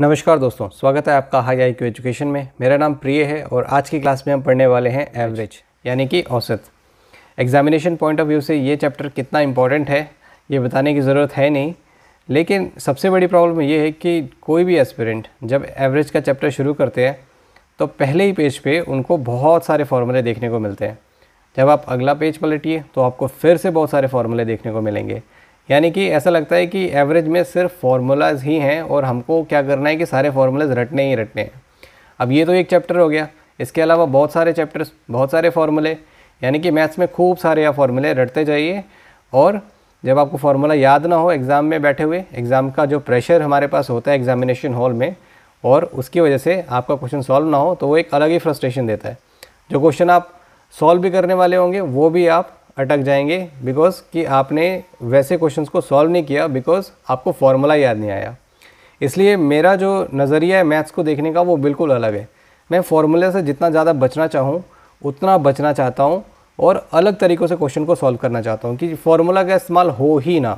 नमस्कार दोस्तों स्वागत है आपका हाई आई क्यू एजुकेशन में मेरा नाम प्रिय है और आज की क्लास में हम पढ़ने वाले हैं एवरेज यानी कि औसत एग्जामिनेशन पॉइंट ऑफ व्यू से ये चैप्टर कितना इम्पॉर्टेंट है ये बताने की ज़रूरत है नहीं लेकिन सबसे बड़ी प्रॉब्लम ये है कि कोई भी एस्पिरेंट जब एवरेज का चैप्टर शुरू करते हैं तो पहले ही पेज पे उनको बहुत सारे फार्मूले देखने को मिलते हैं जब आप अगला पेज पलटिए तो आपको फिर से बहुत सारे फार्मूले देखने को मिलेंगे यानी कि ऐसा लगता है कि एवरेज में सिर्फ फार्मूलाज ही हैं और हमको क्या करना है कि सारे फार्मूलाज रटने ही रटने हैं अब ये तो एक चैप्टर हो गया इसके अलावा बहुत सारे चैप्टर्स बहुत सारे फार्मूले यानी कि मैथ्स में खूब सारे यहाँ फार्मूले रटते जाइए और जब आपको फार्मूला याद ना हो एग्ज़ाम में बैठे हुए एग्ज़ाम का जो प्रेशर हमारे पास होता है एग्जामिनेशन हॉल में और उसकी वजह से आपका क्वेश्चन सॉल्व ना हो तो वो एक अलग ही फ्रस्ट्रेशन देता है जो क्वेश्चन आप सॉल्व भी करने वाले होंगे वो भी आप अटक जाएंगे बिकॉज कि आपने वैसे क्वेश्चंस को सॉल्व नहीं किया बिकॉज आपको फॉर्मूला याद नहीं आया इसलिए मेरा जो नज़रिया है मैथ्स को देखने का वो बिल्कुल अलग है मैं फॉर्मूले से जितना ज़्यादा बचना चाहूँ उतना बचना चाहता हूँ और अलग तरीक़ों से क्वेश्चन को सॉल्व करना चाहता हूँ कि फार्मूला का इस्तेमाल हो ही ना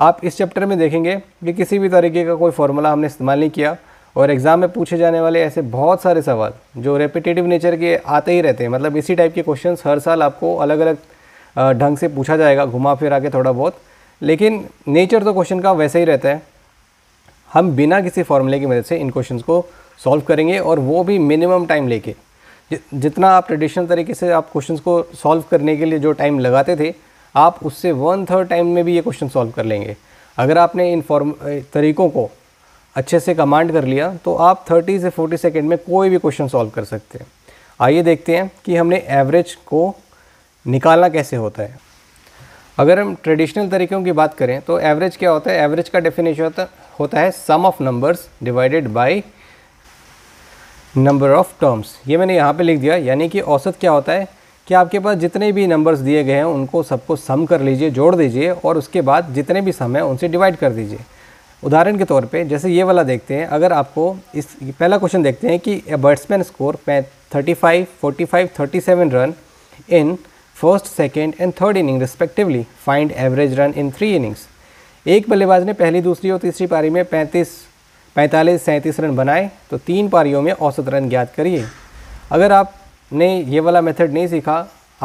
आप इस चैप्टर में देखेंगे कि किसी भी तरीके का कोई फार्मूला हमने इस्तेमाल नहीं किया और एग्ज़ाम में पूछे जाने वाले ऐसे बहुत सारे सवाल जो रेपिटेटिव नेचर के आते ही रहते हैं मतलब इसी टाइप के क्वेश्चंस हर साल आपको अलग अलग ढंग से पूछा जाएगा घुमा फिरा के थोड़ा बहुत लेकिन नेचर तो क्वेश्चन का वैसे ही रहता है हम बिना किसी फॉर्मूले की मदद से इन क्वेश्चन को सॉल्व करेंगे और वो भी मिनिमम टाइम लेके जितना आप ट्रेडिशनल तरीके से आप क्वेश्चंस को सॉल्व करने के लिए जो टाइम लगाते थे आप उससे वन थर्ड टाइम में भी ये क्वेश्चन सॉल्व कर लेंगे अगर आपने इन फॉर्म तरीकों को अच्छे से कमांड कर लिया तो आप 30 से 40 सेकेंड में कोई भी क्वेश्चन सॉल्व कर सकते हैं आइए देखते हैं कि हमने एवरेज को निकालना कैसे होता है अगर हम ट्रेडिशनल तरीक़ों की बात करें तो एवरेज क्या होता है एवरेज का डेफिनेशन होता है sum of numbers divided by number of terms ये मैंने यहाँ पे लिख दिया यानी कि औसत क्या होता है कि आपके पास जितने भी नंबर्स दिए गए हैं उनको सबको सम कर लीजिए जोड़ दीजिए और उसके बाद जितने भी सम हैं उनसे डिवाइड कर दीजिए उदाहरण के तौर पे जैसे ये वाला देखते हैं अगर आपको इस पहला क्वेश्चन देखते हैं कि a batsman score thirty five five thirty seven run in first second and third inning respectively find average run in three innings एक बल्लेबाज ने पहली दूसरी और तीसरी पारी में 35, पैंतालीस सैंतीस रन बनाए तो तीन पारियों में औसत रन ज्ञात करिए अगर आपने ये वाला मेथड नहीं सीखा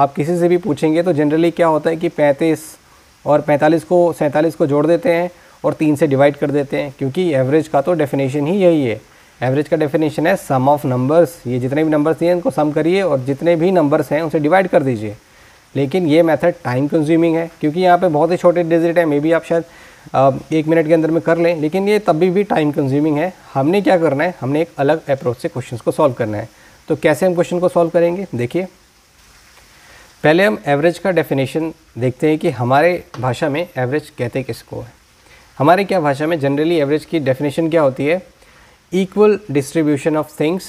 आप किसी से भी पूछेंगे तो जनरली क्या होता है कि 35 और 45 को सैंतालीस को जोड़ देते हैं और तीन से डिवाइड कर देते हैं क्योंकि एवरेज का तो डेफिनेशन ही यही है एवरेज का डेफिनेशन है सम ऑफ नंबर्स ये जितने भी नंबर्स हैं इनको सम करिए और जितने भी नंबर्स हैं उसे डिवाइड कर दीजिए लेकिन ये मेथड टाइम कंज्यूमिंग है क्योंकि यहाँ पे बहुत ही छोटे डिजिट है मे बी आप शायद एक मिनट के अंदर में कर लें लेकिन ये तभी भी टाइम कंज्यूमिंग है हमने क्या करना है हमने एक अलग अप्रोच से क्वेश्चन को सॉल्व करना है तो कैसे हम क्वेश्चन को सॉल्व करेंगे देखिए पहले हम एवरेज का डेफिनेशन देखते हैं कि हमारे भाषा में एवरेज कहते किसको है हमारे क्या भाषा में जनरली एवरेज की डेफिनेशन क्या होती है equal distribution of things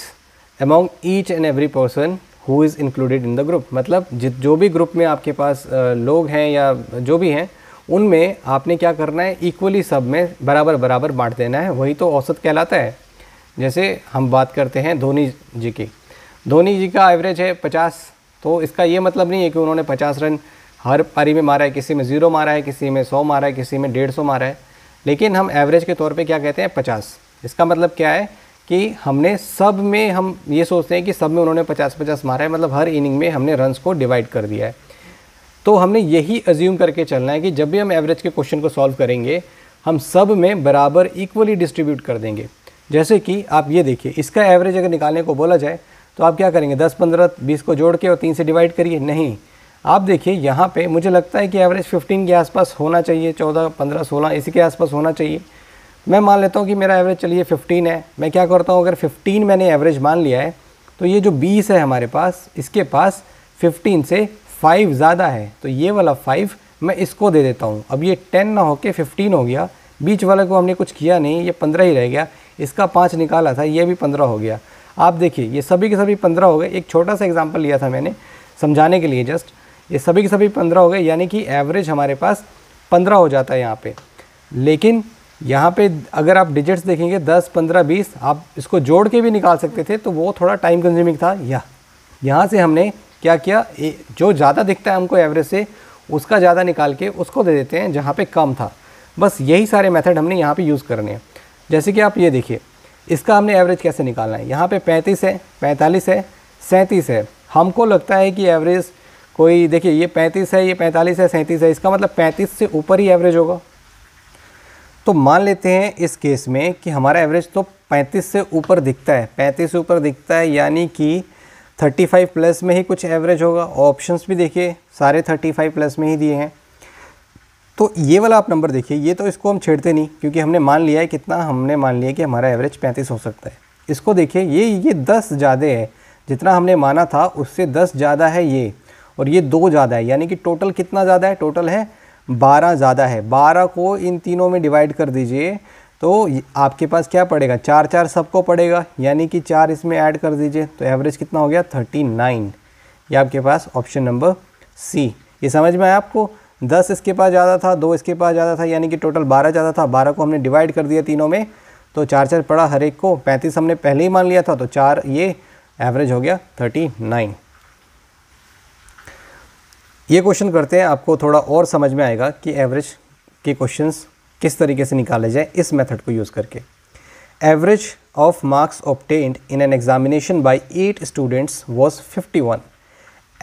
among each and every person who is included in the group मतलब जो भी ग्रुप में आपके पास लोग हैं या जो भी हैं उनमें आपने क्या करना है इक्वली सब में बराबर बराबर बांट देना है वही तो औसत कहलाता है जैसे हम बात करते हैं धोनी जी की धोनी जी का एवरेज है पचास तो इसका ये मतलब नहीं है कि उन्होंने पचास रन हर पारी में मारा है किसी में ज़ीरो मारा है किसी में सौ मारा है किसी में डेढ़ सौ मारा है लेकिन हम एवरेज के तौर पे क्या कहते हैं पचास इसका मतलब क्या है कि हमने सब में हम ये सोचते हैं कि सब में उन्होंने पचास पचास मारा है मतलब हर इनिंग में हमने रन्स को डिवाइड कर दिया है तो हमने यही अज्यूम करके चलना है कि जब भी हम एवरेज के क्वेश्चन को सॉल्व करेंगे हम सब में बराबर इक्वली डिस्ट्रीब्यूट कर देंगे जैसे कि आप ये देखिए इसका एवरेज अगर निकालने को बोला जाए तो आप क्या करेंगे दस पंद्रह बीस को जोड़ के और तीन से डिवाइड करिए नहीं आप देखिए यहाँ पे मुझे लगता है कि एवरेज 15 के आसपास होना चाहिए 14, 15, 16 इसी के आसपास होना चाहिए मैं मान लेता हूँ कि मेरा एवरेज चलिए 15 है मैं क्या करता हूँ अगर 15 मैंने एवरेज मान लिया है तो ये जो 20 है हमारे पास इसके पास 15 से 5 ज़्यादा है तो ये वाला 5 मैं इसको दे देता हूँ अब ये 10 ना होके 15 हो गया बीच वाले को हमने कुछ किया नहीं ये 15 ही रह गया इसका पाँच निकाला था ये भी पंद्रह हो गया आप देखिए ये सभी के सभी पंद्रह हो गए एक छोटा सा एग्जाम्पल लिया था मैंने समझाने के लिए जस्ट ये सभी के सभी पंद्रह हो गए यानी कि एवरेज हमारे पास पंद्रह हो जाता है यहाँ पे लेकिन यहाँ पे अगर आप डिजिट्स देखेंगे 10, 15, 20 आप इसको जोड़ के भी निकाल सकते थे तो वो थोड़ा टाइम कंज्यूमिंग था यह यहाँ से हमने क्या किया ए, जो ज़्यादा दिखता है हमको एवरेज से उसका ज़्यादा निकाल के उसको दे देते हैं जहाँ पे कम था बस यही सारे मेथड हमने यहाँ पे यूज़ करने हैं जैसे कि आप ये देखिए इसका हमने एवरेज कैसे निकालना है यहाँ पर पैंतीस है पैंतालीस है सैंतीस है हमको लगता है कि एवरेज कोई देखिए ये पैंतीस है ये पैंतालीस है सैंतीस है इसका मतलब पैंतीस से ऊपर ही एवरेज होगा तो मान लेते हैं इस केस में कि हमारा एवरेज तो 35 से ऊपर दिखता है 35 से ऊपर दिखता है यानी कि 35 प्लस में ही कुछ एवरेज होगा ऑप्शंस भी देखिए सारे 35 प्लस में ही दिए हैं तो ये वाला आप नंबर देखिए ये तो इसको हम छेड़ते नहीं क्योंकि हमने मान लिया है कितना हमने मान लिया कि हमारा एवरेज पैंतीस हो सकता है इसको देखिए ये ये दस ज़्यादा है जितना हमने माना था उससे दस ज़्यादा है ये और ये दो ज़्यादा है यानी कि टोटल कितना ज़्यादा है टोटल है बारह ज़्यादा है बारह को इन तीनों में डिवाइड कर दीजिए तो आपके पास क्या पड़ेगा चार चार सबको पड़ेगा यानी कि चार इसमें ऐड कर दीजिए तो एवरेज कितना हो गया थर्टी नाइन ये आपके पास ऑप्शन नंबर सी ये समझ में आया आपको दस इसके पास ज़्यादा था दो इसके पास ज़्यादा था यानी कि टोटल बारह ज़्यादा था बारह को हमने डिवाइड कर दिया तीनों में तो चार चार पड़ा हर एक को पैंतीस हमने पहले ही मान लिया था तो चार ये एवरेज हो गया थर्टी नाइन ये क्वेश्चन करते हैं आपको थोड़ा और समझ में आएगा कि एवरेज के क्वेश्चंस किस तरीके से निकाले जाए इस मेथड को यूज़ करके average of marks obtained in an examination by eight students was 51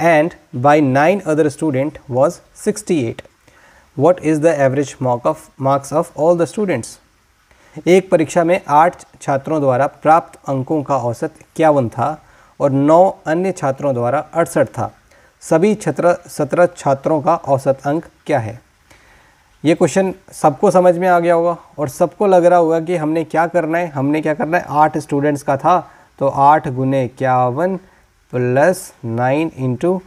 and by nine other student was 68 what is the average mark of marks of all the students एक परीक्षा में आठ छात्रों द्वारा प्राप्त अंकों का औसत इक्यावन था और नौ अन्य छात्रों द्वारा अड़सठ था सभी छत्र सत्रह छात्रों का औसत अंक क्या है ये क्वेश्चन सबको समझ में आ गया होगा और सबको लग रहा होगा कि हमने क्या करना है हमने क्या करना है आठ स्टूडेंट्स का था तो आठ गुने इक्यावन plus nine into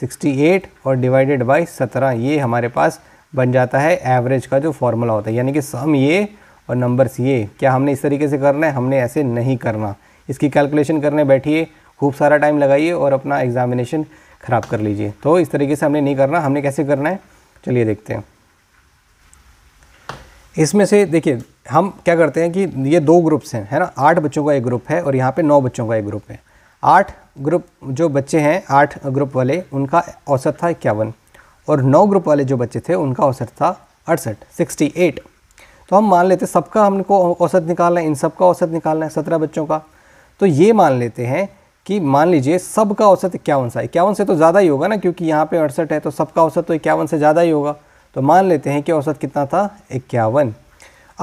sixty eight और डिवाइडेड बाय सत्रह ये हमारे पास बन जाता है एवरेज का जो फॉर्मूला होता है यानी कि सम ये और नंबर्स ये क्या हमने इस तरीके से करना है हमने ऐसे नहीं करना इसकी कैलकुलेशन करने बैठिए खूब सारा टाइम लगाइए और अपना एग्जामिनेशन ख़राब कर लीजिए तो इस तरीके से हमने नहीं करना हमने कैसे करना है चलिए देखते हैं इसमें से देखिए हम क्या करते हैं कि ये दो ग्रुप्स हैं है ना आठ बच्चों का एक ग्रुप है और यहाँ पे नौ बच्चों का एक ग्रुप है आठ ग्रुप जो बच्चे हैं आठ ग्रुप वाले उनका औसत था इक्यावन और नौ ग्रुप वाले जो बच्चे थे उनका औसत था अड़सठ सिक्सटी एट तो हम मान लेते सबका हमको औसत निकालना है इन सब का औसत निकालना है सत्रह बच्चों का तो ये मान लेते हैं कि मान लीजिए सबका औसत इक्यावन सा इक्यावन से तो ज़्यादा ही होगा ना क्योंकि यहाँ पे अड़सठ है तो सबका औसत तो इक्यावन से ज़्यादा ही होगा तो मान लेते हैं कि औसत कितना था इक्यावन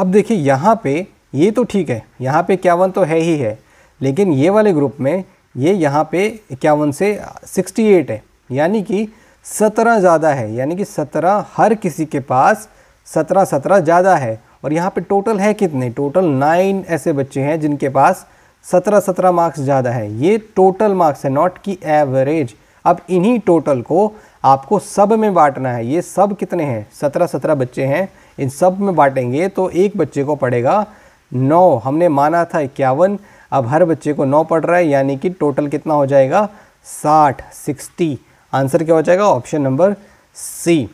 अब देखिए यहाँ पे ये तो ठीक है यहाँ पे इक्यावन तो है ही है लेकिन ये वाले ग्रुप में ये यहाँ पे इक्यावन से सिक्सटी एट है यानी कि सत्रह ज़्यादा है यानी कि सत्रह हर किसी के पास सत्रह सत्रह ज़्यादा है और यहाँ पर टोटल है कितने टोटल नाइन ऐसे बच्चे हैं जिनके पास सत्रह सत्रह मार्क्स ज़्यादा है ये टोटल मार्क्स है नॉट की एवरेज अब इन्हीं टोटल को आपको सब में बांटना है ये सब कितने हैं सत्रह सत्रह बच्चे हैं इन सब में बांटेंगे तो एक बच्चे को पड़ेगा नौ हमने माना था इक्यावन अब हर बच्चे को नौ पड़ रहा है यानी कि टोटल कितना हो जाएगा साठ सिक्सटी आंसर क्या हो जाएगा ऑप्शन नंबर सी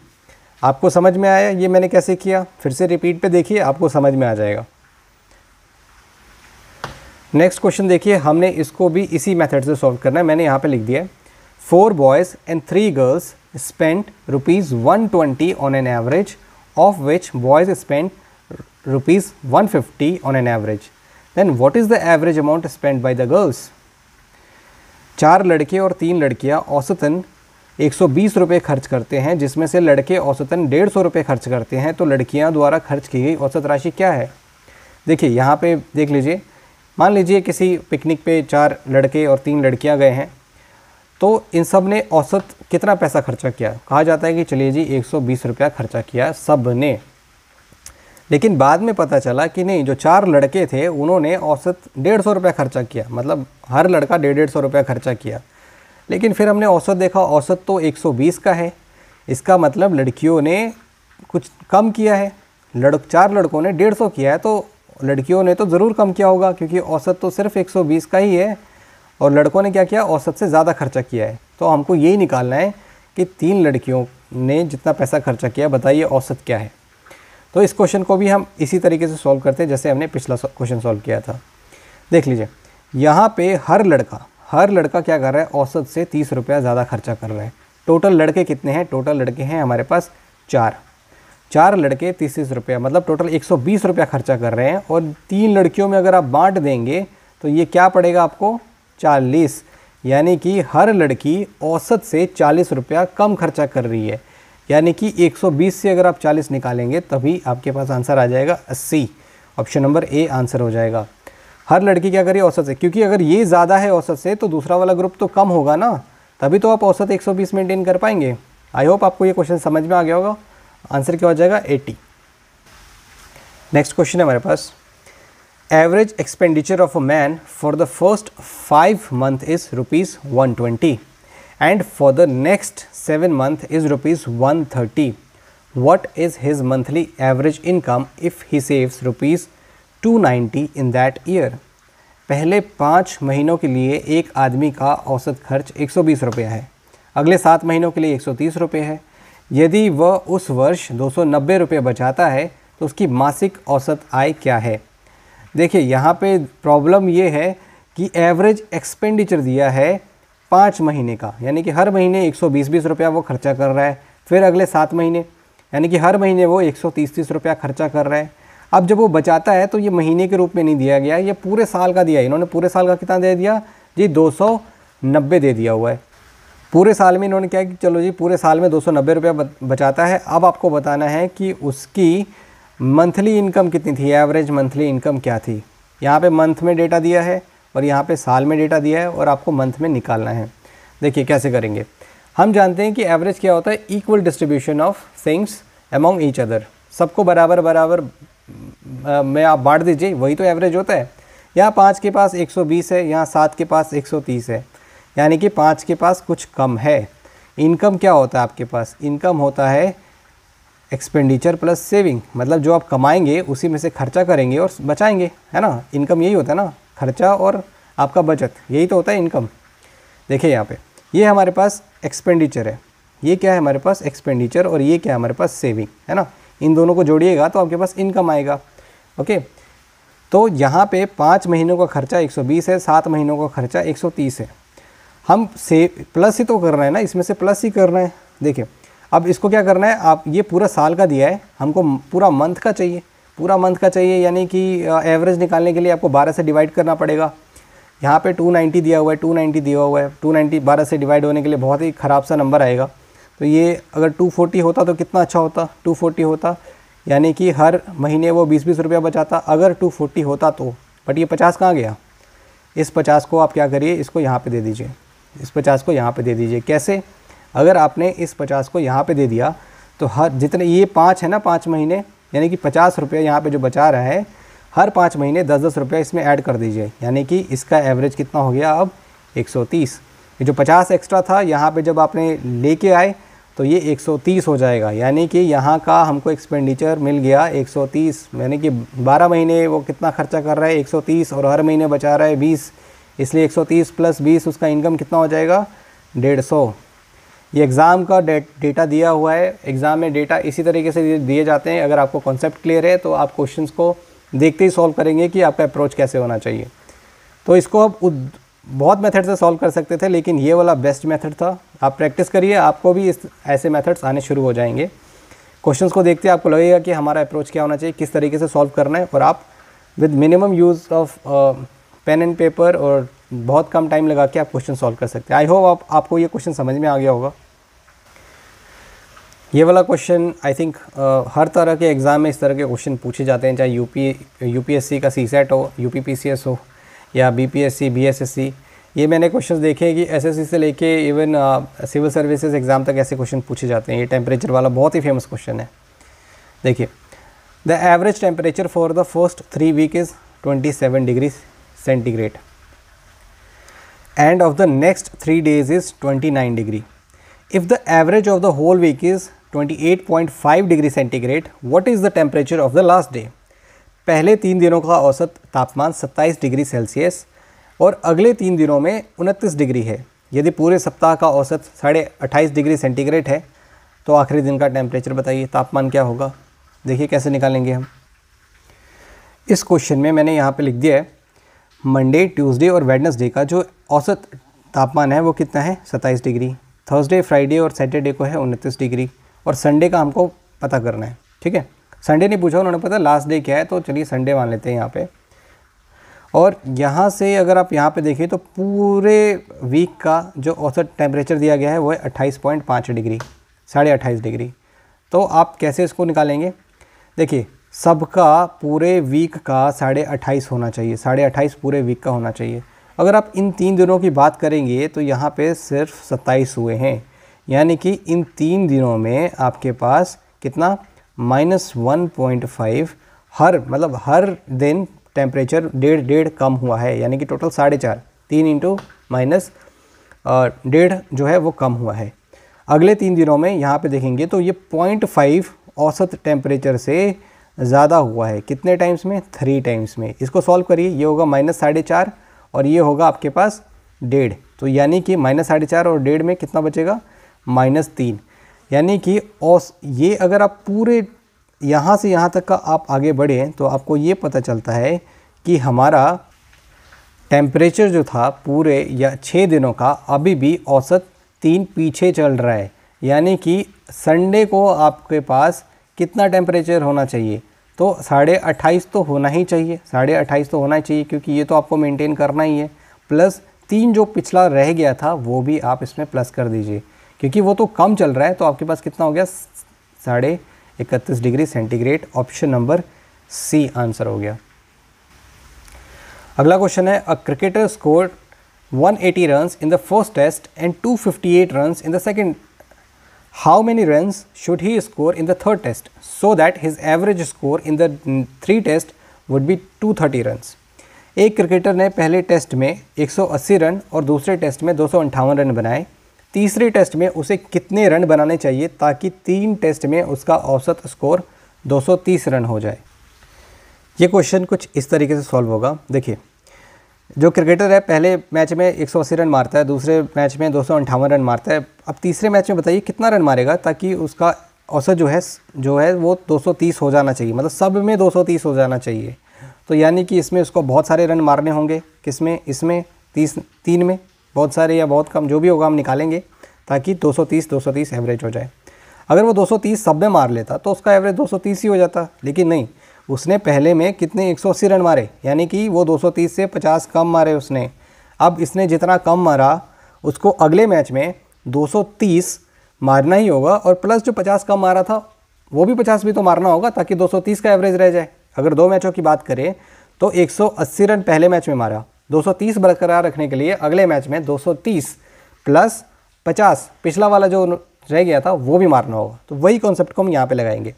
आपको समझ में आया ये मैंने कैसे किया फिर से रिपीट पे देखिए आपको समझ में आ जाएगा नेक्स्ट क्वेश्चन देखिए हमने इसको भी इसी मेथड से सॉल्व करना है मैंने यहाँ पे लिख दिया है four boys and three girls spent rupees one twenty on an average of which boys spent rupees one fifty on an average then what is the average amount spent by the girls चार लड़के और तीन लड़कियाँ औसतन एक सौ बीस रुपये खर्च करते हैं जिसमें से लड़के औसतन डेढ़ सौ रुपये खर्च करते हैं तो लड़कियाँ द्वारा खर्च की गई औसत राशि क्या है देखिए यहाँ पे देख लीजिए मान लीजिए किसी पिकनिक पे चार लड़के और तीन लड़कियां गए हैं तो इन सब ने औसत कितना पैसा खर्चा किया कहा जाता है कि चलिए जी एक सौ रुपया खर्चा किया सब ने लेकिन बाद में पता चला कि नहीं जो चार लड़के थे उन्होंने औसत डेढ़ सौ रुपया खर्चा किया मतलब हर लड़का डेढ़ डेढ़ सौ रुपया खर्चा किया लेकिन फिर हमने औसत देखा औसत तो 120 का है इसका मतलब लड़कियों ने कुछ कम किया है लड़ चार लड़कों ने डेढ़ सौ किया है तो लड़कियों ने तो ज़रूर कम किया होगा क्योंकि औसत तो सिर्फ 120 का ही है और लड़कों ने क्या किया औसत से ज़्यादा खर्चा किया है तो हमको यही निकालना है कि तीन लड़कियों ने जितना पैसा खर्चा किया बताइए औसत क्या है तो इस क्वेश्चन को भी हम इसी तरीके से सॉल्व करते हैं जैसे हमने पिछला क्वेश्चन सॉल्व किया था देख लीजिए यहाँ पे हर लड़का हर लड़का क्या कर रहा है औसत से तीस रुपया ज़्यादा खर्चा कर रहा है टोटल लड़के कितने हैं टोटल लड़के हैं हमारे पास चार चार लड़के तीस तीस रुपया मतलब टोटल एक सौ बीस रुपया खर्चा कर रहे हैं और तीन लड़कियों में अगर आप बांट देंगे तो ये क्या पड़ेगा आपको चालीस यानी कि हर लड़की औसत से चालीस रुपया कम खर्चा कर रही है यानी कि 120 से अगर आप 40 निकालेंगे तभी आपके पास आंसर आ जाएगा 80 ऑप्शन नंबर ए आंसर हो जाएगा हर लड़की क्या करिए औसत से क्योंकि अगर ये ज़्यादा है औसत से तो दूसरा वाला ग्रुप तो कम होगा ना तभी तो आप औसत बीस मेंटेन कर पाएंगे आई होप आपको ये क्वेश्चन समझ में आ गया होगा आंसर क्या हो जाएगा 80 नेक्स्ट क्वेश्चन है हमारे पास average expenditure of a man for the first five month is rupees one twenty and for the next seven month is rupees one thirty what is his monthly average income if he saves rupees two ninety in that year पहले पाँच महीनों के लिए एक आदमी का औसत खर्च एक सौ बीस रुपया है अगले सात महीनों के लिए एक सौ तीस रुपये है यदि वह उस वर्ष दो सौ बचाता है तो उसकी मासिक औसत आय क्या है देखिए यहाँ पे प्रॉब्लम ये है कि एवरेज एक्सपेंडिचर दिया है पाँच महीने का यानी कि हर महीने एक सौ बीस बीस रुपया वो खर्चा कर रहा है फिर अगले सात महीने यानी कि हर महीने वो एक सौ तीस तीस रुपया खर्चा कर रहा है अब जब वो बचाता है तो ये महीने के रूप में नहीं दिया गया ये पूरे साल का दिया इन्होंने पूरे साल का कितना दे दिया जी दो सौ नब्बे दे दिया हुआ है पूरे साल में इन्होंने क्या कि चलो जी पूरे साल में दो सौ बचाता है अब आपको बताना है कि उसकी मंथली इनकम कितनी थी एवरेज मंथली इनकम क्या थी यहाँ पे मंथ में डेटा दिया है और यहाँ पे साल में डेटा दिया है और आपको मंथ में निकालना है देखिए कैसे करेंगे हम जानते हैं कि एवरेज क्या होता है equal distribution of things among each other सबको बराबर बराबर में आप बांट दीजिए वही तो एवरेज होता है यहाँ पाँच के पास 120 है यहाँ सात के पास 130 है यानी कि पाँच के पास कुछ कम है इनकम क्या होता है आपके पास इनकम होता है एक्सपेंडिचर प्लस सेविंग मतलब जो आप कमाएंगे उसी में से खर्चा करेंगे और बचाएंगे है ना इनकम यही होता है ना खर्चा और आपका बचत यही तो होता है इनकम देखिए यहाँ पे ये हमारे पास एक्सपेंडिचर है ये क्या है हमारे पास एक्सपेंडिचर और ये क्या है हमारे पास सेविंग है ना इन दोनों को जोड़िएगा तो आपके पास इनकम आएगा ओके तो यहाँ पे पाँच महीनों का खर्चा 120 है सात महीनों का खर्चा 130 है हम से प्लस ही तो कर रहे हैं ना इसमें से प्लस ही कर रहे हैं देखिए अब इसको क्या करना है आप ये पूरा साल का दिया है हमको पूरा मंथ का चाहिए पूरा मंथ का चाहिए यानी कि एवरेज निकालने के लिए आपको 12 से डिवाइड करना पड़ेगा यहाँ पे 290 दिया हुआ है 290 दिया हुआ है 290 बारह से डिवाइड होने के लिए बहुत ही ख़राब सा नंबर आएगा तो ये अगर 240 होता तो कितना अच्छा होता 240 होता यानी कि हर महीने वो बीस बीस रुपया बचाता अगर 240 होता तो बट ये पचास कहाँ गया इस पचास को आप क्या करिए इसको यहाँ पर दे दीजिए इस पचास को यहाँ पे दे दीजिए कैसे अगर आपने इस पचास को यहाँ पे दे दिया तो हर जितने ये पाँच है ना पाँच महीने यानी कि पचास रुपये यहाँ पर जो बचा रहा है हर पाँच महीने दस दस रुपया इसमें ऐड कर दीजिए यानी कि इसका एवरेज कितना हो गया अब एक सौ तीस ये जो पचास एक्स्ट्रा था यहाँ पे जब आपने लेके आए तो ये 130 हो जाएगा यानी कि यहाँ का हमको एक्सपेंडिचर मिल गया 130 यानी कि 12 महीने वो कितना खर्चा कर रहा है 130 और हर महीने बचा रहा है इसलिए 130 प्लस 20 उसका इनकम कितना हो जाएगा डेढ़ सौ ये एग्ज़ाम का डेटा दिया हुआ है एग्ज़ाम में डेटा इसी तरीके से दिए जाते हैं अगर आपको कॉन्सेप्ट क्लियर है तो आप क्वेश्चन को देखते ही सॉल्व करेंगे कि आपका अप्रोच कैसे होना चाहिए तो इसको आप बहुत मेथड से सॉल्व कर सकते थे लेकिन ये वाला बेस्ट मेथड था आप प्रैक्टिस करिए आपको भी इस ऐसे मेथड्स आने शुरू हो जाएंगे क्वेश्चंस को देखते आपको लगेगा कि हमारा अप्रोच क्या होना चाहिए किस तरीके से सॉल्व करना है और आप with minimum use of pen and paper और बहुत कम टाइम लगा के आप क्वेश्चन सॉल्व कर सकते हैं आई होप आप आपको ये क्वेश्चन समझ में आ गया होगा ये वाला क्वेश्चन आई थिंक हर तरह के एग्ज़ाम में इस तरह के क्वेश्चन पूछे जाते हैं चाहे यूपी यूपीएससी का सी सेट हो यूपीपीसीएस हो या बीपीएससी बीएसएससी ये मैंने क्वेश्चन देखे हैं कि एसएससी से लेके इवन सिविल सर्विसेज एग्ज़ाम तक ऐसे क्वेश्चन पूछे जाते हैं ये टेम्परेचर वाला बहुत ही फेमस क्वेश्चन है देखिए the average temperature for the first three week is twenty seven degrees next three days is twenty 3 days is 29 degree. If the average of the whole week is 28.5 degree centigrade what is the temperature of the last day पहले तीन दिनों का औसत तापमान 27 degree Celsius और अगले तीन दिनों में उनतीस डिग्री है यदि पूरे सप्ताह का औसत साढ़े अट्ठाईस डिग्री सेंटीग्रेड है तो आखिरी दिन का टेम्परेचर बताइए तापमान क्या होगा देखिए कैसे निकालेंगे हम इस क्वेश्चन में मैंने यहाँ पे लिख दिया है मंडे ट्यूसडे और वेडनेसडे का जो औसत तापमान है वो कितना है सत्ताईस डिग्री थर्सडे फ्राइडे और सैटरडे को है उनतीस डिग्री और संडे का हमको पता करना है ठीक है संडे नहीं पूछा उन्होंने पता लास्ट डे क्या है तो चलिए संडे मान लेते हैं यहाँ पे और यहाँ से अगर आप यहाँ पे देखें तो पूरे वीक का जो औसत टेम्परेचर दिया गया है वो है 28.5 डिग्री साढ़े अट्ठाईस डिग्री तो आप कैसे इसको निकालेंगे देखिए सबका पूरे वीक का साढ़े अट्ठाईस होना चाहिए साढ़े अट्ठाईस पूरे वीक का होना चाहिए अगर आप इन तीन दिनों की बात करेंगे तो यहाँ पे सिर्फ सत्ताईस हुए हैं यानी कि इन तीन दिनों में आपके पास कितना माइनस वन पॉइंट फाइव हर मतलब हर दिन टेम्परेचर डेढ़ डेढ़ कम हुआ है यानी कि टोटल साढ़े चार तीन इंटू माइनस डेढ़ जो है वो कम हुआ है अगले तीन दिनों में यहाँ पे देखेंगे तो ये पॉइंट फाइव औसत टेम्परेचर से ज़्यादा हुआ है कितने टाइम्स में थ्री टाइम्स में इसको सॉल्व करिए ये होगा माइनस साढ़े चार और ये होगा आपके पास डेढ़ तो यानी कि माइनस साढ़े चार और डेढ़ में कितना बचेगा माइनस तीन यानी कि औस ये अगर आप पूरे यहाँ से यहाँ तक का आप आगे बढ़े तो आपको ये पता चलता है कि हमारा टेम्परेचर जो था पूरे या छः दिनों का अभी भी औसत तीन पीछे चल रहा है यानी कि संडे को आपके पास कितना टेम्परेचर होना चाहिए तो साढ़े अट्ठाईस तो होना ही चाहिए साढ़े अट्ठाईस तो होना ही चाहिए क्योंकि ये तो आपको मेंटेन करना ही है प्लस तीन जो पिछला रह गया था वो भी आप इसमें प्लस कर दीजिए क्योंकि वो तो कम चल रहा है तो आपके पास कितना हो गया साढ़े इकतीस degree centigrade option number C answer हो गया अगला क्वेश्चन है a cricketer score 180 run in the first test and 258 run in the second how many runs should he score in the third test so that his average score in the three test would be 230 runs एक cricketer ने पहले test में 180 run और दूसरे test में दो run बनाए तीसरे टेस्ट में उसे कितने रन बनाने चाहिए ताकि तीन टेस्ट में उसका औसत स्कोर 230 रन हो जाए ये क्वेश्चन कुछ इस तरीके से सॉल्व होगा देखिए जो क्रिकेटर है पहले मैच में 180 रन मारता है दूसरे मैच में दो रन मारता है अब तीसरे मैच में बताइए कितना रन मारेगा ताकि उसका औसत जो है जो है वो 230 हो जाना चाहिए मतलब सब में 230 हो जाना चाहिए तो यानी कि इसमें उसको बहुत सारे रन मारने होंगे किस में इसमें तीस तीन में बहुत सारे या बहुत कम जो भी होगा हम निकालेंगे ताकि 230 230 एवरेज हो जाए अगर वो 230 सब में मार लेता तो उसका एवरेज 230 ही हो जाता लेकिन नहीं उसने पहले में कितने 180 रन मारे यानी कि वो 230 से 50 कम मारे उसने अब इसने जितना कम मारा उसको अगले मैच में 230 मारना ही होगा और प्लस जो 50 कम मारा था वो भी 50 भी तो मारना होगा ताकि 230 का एवरेज रह जाए अगर दो मैचों की बात करें तो 180 रन पहले मैच में मारा 230 बरकरार रखने के लिए अगले मैच में 230 प्लस 50 पिछला वाला जो रह गया था वो भी मारना होगा तो वही कॉन्सेप्ट को हम यहाँ पे लगाएंगे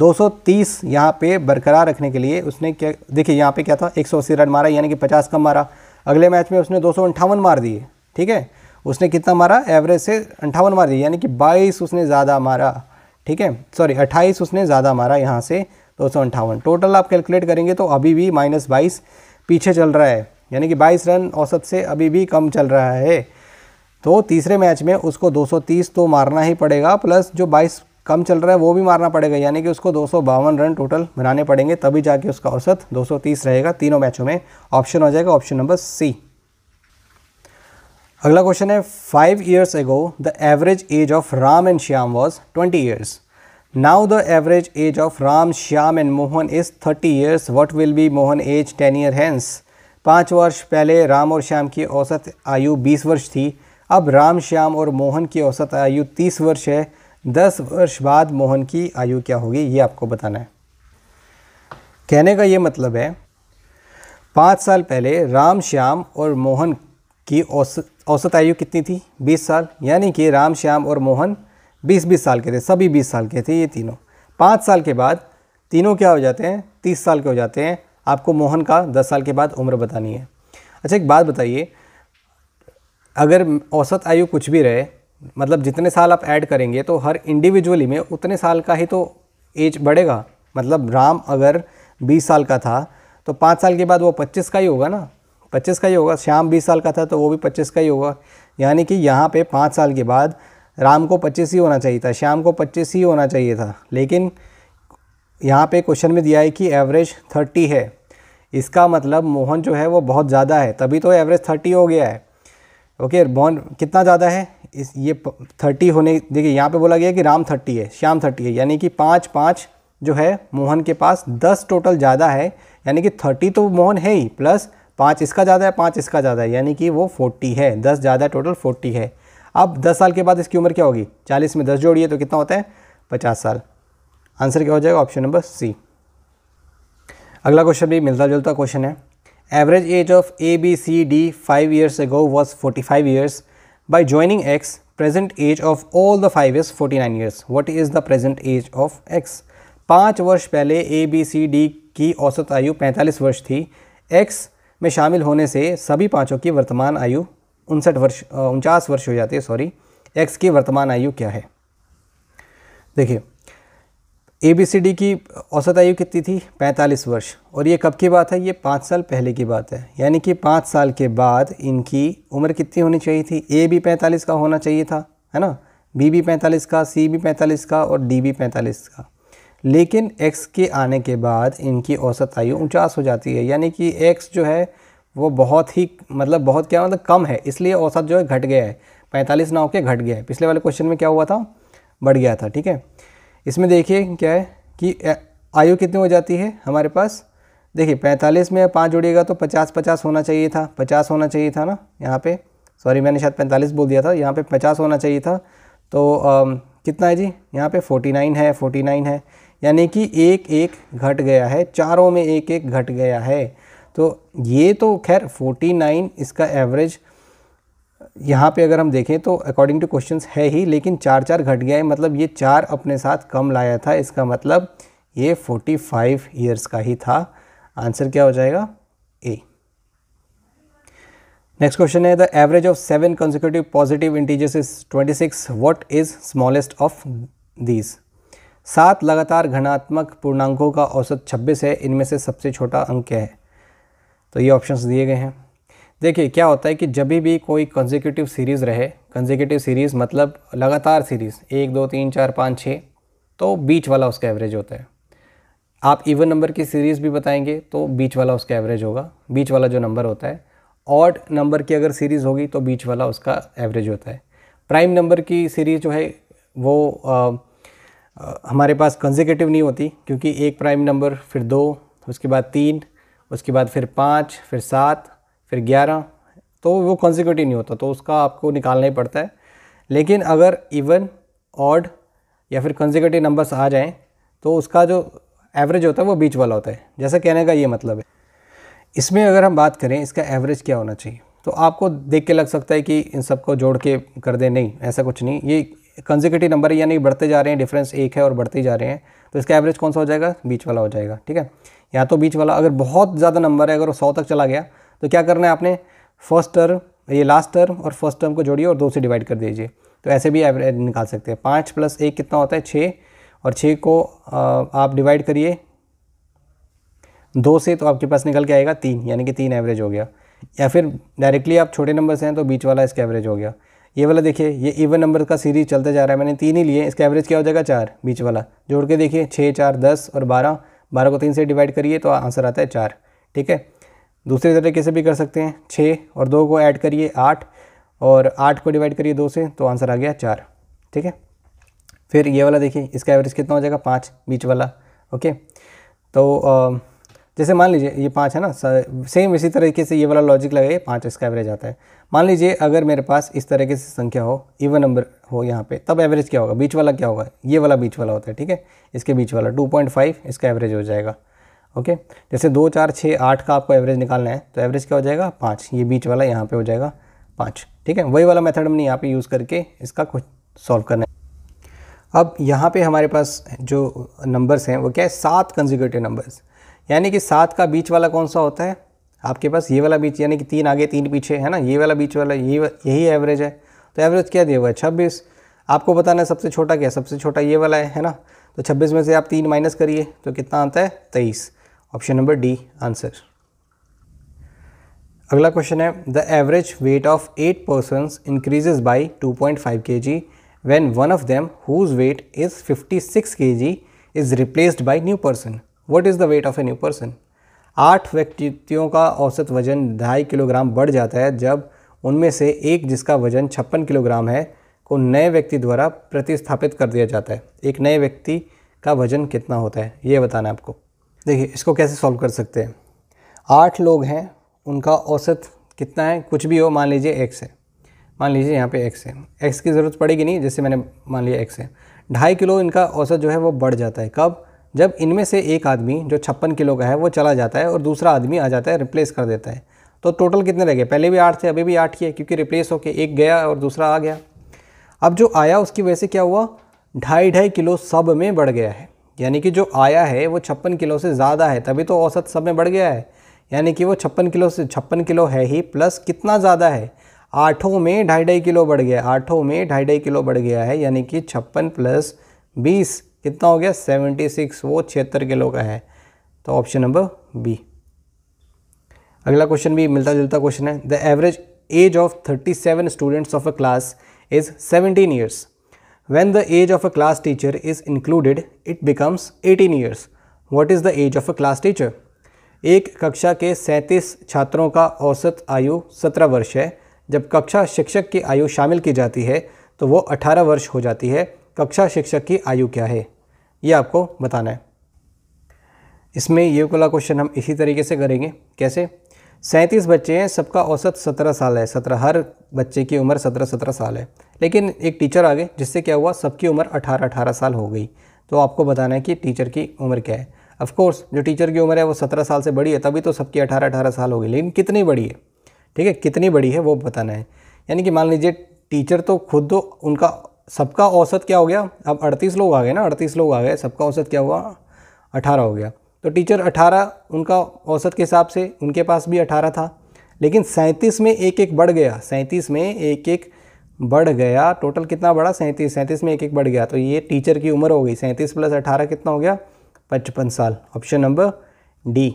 230 यहाँ पे बरकरार रखने के लिए उसने क्या देखिए यहाँ पे क्या था एक रन मारा यानी कि 50 कम मारा अगले मैच में उसने दो मार दिए ठीक है उसने कितना मारा एवरेज से अंठावन मार दिए यानी कि 22 उसने ज़्यादा मारा ठीक है सॉरी 28 उसने ज़्यादा मारा यहाँ से दो टोटल आप कैलकुलेट करेंगे तो अभी भी माइनस बाईस पीछे चल रहा है यानी कि बाईस रन औसत से अभी भी कम चल रहा है तो तीसरे मैच में उसको 230 तो मारना ही पड़ेगा प्लस जो 22 कम चल रहा है वो भी मारना पड़ेगा यानी कि उसको दो रन टोटल बनाने पड़ेंगे तभी जाके उसका औसत 230 रहेगा तीनों मैचों में ऑप्शन हो जाएगा ऑप्शन नंबर सी अगला क्वेश्चन है five years ago the average age of Ram and Shyam was twenty years now the average age of Ram Shyam and Mohan is thirty years what will be Mohan age ten year hence पाँच वर्ष पहले राम और श्याम की औसत आयु बीस वर्ष थी अब राम श्याम और मोहन की औसत आयु तीस वर्ष है दस वर्ष बाद मोहन की आयु क्या होगी ये आपको बताना है कहने का ये मतलब है पाँच साल पहले राम श्याम और मोहन की औसत औसत आयु कितनी थी बीस साल यानी कि राम श्याम और मोहन बीस बीस साल के थे सभी बीस साल के थे ये तीनों पाँच साल के बाद तीनों क्या हो जाते हैं तीस साल के हो जाते हैं आपको मोहन का दस साल के बाद उम्र बतानी है अच्छा एक बात बताइए अगर औसत आयु कुछ भी रहे मतलब जितने साल आप ऐड करेंगे तो हर इंडिविजुअली में उतने साल का ही तो एज बढ़ेगा मतलब राम अगर 20 साल का था तो पाँच साल के बाद वो 25 का ही होगा ना 25 का ही होगा श्याम 20 साल का था तो वो भी 25 का ही होगा यानी कि यहाँ पे पाँच साल के बाद राम को 25 ही होना चाहिए था श्याम को 25 ही होना चाहिए था लेकिन यहाँ पे क्वेश्चन में दिया है कि एवरेज 30 है इसका मतलब मोहन जो है वो बहुत ज़्यादा है तभी तो एवरेज 30 हो गया है ओके मोहन कितना ज़्यादा है इस ये थर्टी होने देखिए यहाँ पे बोला गया कि राम थर्टी है श्याम थर्टी है यानी कि पाँच पाँच जो है मोहन के पास दस टोटल ज़्यादा है यानी कि थर्टी तो मोहन है ही प्लस पाँच इसका ज़्यादा है पाँच इसका ज़्यादा है यानी कि वो फोर्टी है दस ज़्यादा टोटल फोर्टी है अब दस साल के बाद इसकी उम्र क्या होगी चालीस में दस जोड़िए तो कितना होता है पचास साल आंसर क्या हो जाएगा ऑप्शन नंबर सी अगला क्वेश्चन भी मिलता जुलता क्वेश्चन है average age of A B C D five years ago was forty five years by joining x present age of all the five is 49 years what is the present age of x पाँच वर्ष पहले ए B C D की औसत आयु 45 वर्ष थी x में शामिल होने से सभी पाँचों की वर्तमान आयु उनसठ वर्ष उनचास वर्ष हो जाती है सॉरी एक्स की वर्तमान आयु क्या है देखिए ए बी सी डी की औसत आयु कितनी थी 45 वर्ष और ये कब की बात है ये पाँच साल पहले की बात है यानी कि पाँच साल के बाद इनकी उम्र कितनी होनी चाहिए थी ए भी 45 का होना चाहिए था है ना बी भी 45 का सी भी 45 का और डी भी 45 का लेकिन एक्स के आने के बाद इनकी औसत आयु उनचास हो जाती है यानी कि एक्स जो है वो बहुत ही मतलब बहुत क्या मतलब कम है इसलिए औसत जो है घट गया है पैंतालीस ना होकर घट गया है पिछले वाले क्वेश्चन में क्या हुआ था बढ़ गया था ठीक है इसमें देखिए क्या है कि आयु कितनी हो जाती है हमारे पास देखिए पैंतालीस में पाँच जुड़ेगा तो पचास पचास होना चाहिए था पचास होना चाहिए था ना यहाँ पे सॉरी मैंने शायद पैंतालीस बोल दिया था यहाँ पे पचास होना चाहिए था तो आ, कितना है जी यहाँ पे फोर्टी नाइन है फोर्टी नाइन है यानी कि एक एक घट गया है चारों में एक एक घट गया है तो ये तो खैर फोर्टी नाइन इसका एवरेज यहाँ पे अगर हम देखें तो अकॉर्डिंग टू क्वेश्चन है ही लेकिन चार चार घट गया है मतलब ये चार अपने साथ कम लाया था इसका मतलब ये 45 फाइव ईयर्स का ही था आंसर क्या हो जाएगा ए नेक्स्ट क्वेश्चन है the average of seven consecutive positive integers is 26 what is smallest of these सात लगातार घनात्मक पूर्णांकों का औसत 26 है इनमें से सबसे छोटा अंक क्या है तो ये ऑप्शंस दिए गए हैं देखिए क्या होता है कि जब भी कोई कंजिक्यूटिव सीरीज़ रहे कंजिक्यूटिव सीरीज़ मतलब लगातार सीरीज़ एक दो तीन चार पाँच छः तो बीच वाला उसका एवरेज होता है आप इवन नंबर की सीरीज़ भी बताएंगे तो बीच वाला उसका एवरेज होगा बीच वाला जो नंबर होता है ऑड नंबर की अगर सीरीज़ होगी तो बीच वाला उसका एवरेज होता है प्राइम नंबर की सीरीज़ जो है वो आ, आ, हमारे पास कंजिक्यूटिव नहीं होती क्योंकि एक प्राइम नंबर फिर दो उसके बाद तीन उसके बाद फिर पाँच फिर सात फिर ग्यारह तो वो कॉन्जिक्यूटिव नहीं होता तो उसका आपको निकालना ही पड़ता है लेकिन अगर इवन ऑड या फिर कंजिक्यूटिव नंबर्स आ जाएँ तो उसका जो एवरेज होता है वो बीच वाला होता है जैसा कहने का ये मतलब है इसमें अगर हम बात करें इसका एवरेज क्या होना चाहिए तो आपको देख के लग सकता है कि इन सबको जोड़ के कर दें नहीं ऐसा कुछ नहीं ये कंजिक्यूटिव नंबर है यानी बढ़ते जा रहे हैं डिफरेंस एक है और बढ़ते जा रहे हैं तो इसका एवरेज कौन सा हो जाएगा बीच वाला हो जाएगा ठीक है या तो बीच वाला अगर बहुत ज़्यादा नंबर है अगर वो सौ तक चला गया तो क्या करना है आपने फर्स्ट टर्म ये लास्ट टर्म और फर्स्ट टर्म को जोड़िए और दो से डिवाइड कर दीजिए तो ऐसे भी एवरेज निकाल सकते हैं पाँच प्लस एक कितना होता है छः और छः को आप डिवाइड करिए दो से तो आपके पास निकल के आएगा तीन यानी कि तीन एवरेज हो गया या फिर डायरेक्टली आप छोटे नंबर से हैं तो बीच वाला इसका एवरेज हो गया ये वाला देखिए ये इवन नंबर का सीरीज चलते जा रहा है मैंने तीन ही लिए इसका एवरेज क्या हो जाएगा चार बीच वाला जोड़ के देखिए छः चार दस और बारह बारह को तीन से डिवाइड करिए तो आंसर आता है चार ठीक है दूसरे तरीके से भी कर सकते हैं छः और दो को ऐड करिए आठ और आठ को डिवाइड करिए दो से तो आंसर आ गया चार ठीक है फिर ये वाला देखिए इसका एवरेज कितना हो जाएगा पाँच बीच वाला ओके तो आ, जैसे मान लीजिए ये पाँच है ना सेम इसी तरीके से ये वाला लॉजिक लगाइए पाँच इसका एवरेज आता है मान लीजिए अगर मेरे पास इस तरीके से संख्या हो इवन नंबर हो यहाँ पे तब एवरेज क्या होगा बीच वाला क्या होगा ये वाला बीच वाला होता है ठीक है इसके बीच वाला 2.5 इसका एवरेज हो जाएगा ओके जैसे दो चार छः आठ का आपको एवरेज निकालना है तो एवरेज क्या हो जाएगा पाँच ये बीच वाला यहाँ पे हो जाएगा पाँच ठीक है वही वाला मेथड हमने यहाँ पे यूज़ करके इसका कुछ सॉल्व करना है अब यहाँ पे हमारे पास जो नंबर्स हैं वो क्या है सात कंजिक्यूटिव नंबर्स यानी कि सात का बीच वाला कौन सा होता है आपके पास ये वाला बीच यानी कि तीन आगे तीन पीछे है ना ये वाला बीच वाला ये यही एवरेज है तो एवरेज क्या दिया हुआ है छब्बीस आपको बताना है सबसे छोटा क्या सबसे छोटा ये वाला है है ना तो छब्बीस में से आप तीन माइनस करिए तो कितना आता है तेईस ऑप्शन नंबर डी आंसर अगला क्वेश्चन है the average weight of eight person increases by two point five K G when one of them whose weight is fifty six K G is replaced by new person what is the weight of a new person आठ व्यक्तियों का औसत वजन ढाई kilogram बढ़ जाता है जब उनमें से एक जिसका वजन छप्पन किलोग्राम है को नए व्यक्ति द्वारा प्रतिस्थापित कर दिया जाता है एक नए व्यक्ति का वजन कितना होता है ये बताना है आपको देखिए इसको कैसे सॉल्व कर सकते हैं आठ लोग हैं उनका औसत कितना है कुछ भी हो मान लीजिए एक्स है मान लीजिए यहाँ पे एक्स है एक्स की ज़रूरत पड़ेगी नहीं जैसे मैंने मान लिया एक्स है ढाई किलो इनका औसत जो है वो बढ़ जाता है कब जब इनमें से एक आदमी जो छप्पन किलो का है वो चला जाता है और दूसरा आदमी आ जाता है रिप्लेस कर देता है तो टोटल कितने रह गए पहले भी आठ थे अभी भी आठ ही है क्योंकि रिप्लेस होकर एक गया और दूसरा आ गया अब जो आया उसकी वजह से क्या हुआ ढाई ढाई किलो सब में बढ़ गया है यानी कि जो आया है वो छप्पन किलो से ज़्यादा है तभी तो औसत सब में बढ़ गया है यानी कि वो छप्पन किलो से छप्पन किलो है ही प्लस कितना ज़्यादा है आठों में ढाई ढाई किलो बढ़ गया आठों में ढाई ढाई किलो बढ़ गया है यानी कि छप्पन प्लस बीस कितना हो गया सेवेंटी सिक्स वो छिहत्तर किलो का है तो ऑप्शन नंबर बी अगला क्वेश्चन भी मिलता जुलता क्वेश्चन है the average age of thirty seven students of a class is seventeen years When the age of a class teacher is included, it becomes 18 years. What is the age of a class teacher? एक कक्षा के 37 छात्रों का औसत आयु 17 वर्ष है जब कक्षा शिक्षक की आयु शामिल की जाती है तो वो 18 वर्ष हो जाती है कक्षा शिक्षक की आयु क्या है ये आपको बताना है इसमें ये वाला क्वेश्चन हम इसी तरीके से करेंगे कैसे सैंतीस बच्चे हैं सबका औसत सत्रह साल है सत्रह हर बच्चे की उम्र सत्रह सत्रह साल है लेकिन एक टीचर आ गए जिससे क्या हुआ सबकी उम्र अठारह अठारह साल हो गई तो आपको बताना है कि टीचर की उम्र क्या है अफकोर्स जो टीचर की उम्र है वो सत्रह साल से बड़ी है तभी तो सबकी अठारह अठारह साल हो गई लेकिन कितनी बड़ी है ठीक है कितनी बड़ी है वो बताना है यानी कि मान लीजिए टीचर तो खुद तो उनका सबका औसत क्या हो गया अब अड़तीस लोग आ गए ना अड़तीस लोग आ गए सबका औसत क्या हुआ अठारह हो गया तो टीचर अठारह उनका औसत के हिसाब से उनके पास भी अठारह था लेकिन सैंतीस में एक एक बढ़ गया सैंतीस में एक एक बढ़ गया टोटल कितना बढ़ा सैंतीस सैंतीस में एक एक बढ़ गया तो ये टीचर की उम्र हो गई सैंतीस प्लस अठारह कितना हो गया पचपन साल ऑप्शन नंबर डी